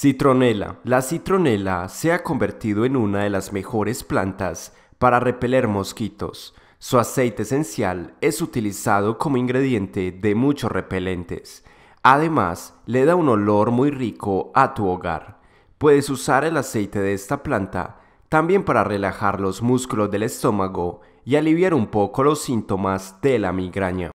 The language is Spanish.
Citronela. La citronela se ha convertido en una de las mejores plantas para repeler mosquitos. Su aceite esencial es utilizado como ingrediente de muchos repelentes. Además, le da un olor muy rico a tu hogar. Puedes usar el aceite de esta planta también para relajar los músculos del estómago y aliviar un poco los síntomas de la migraña.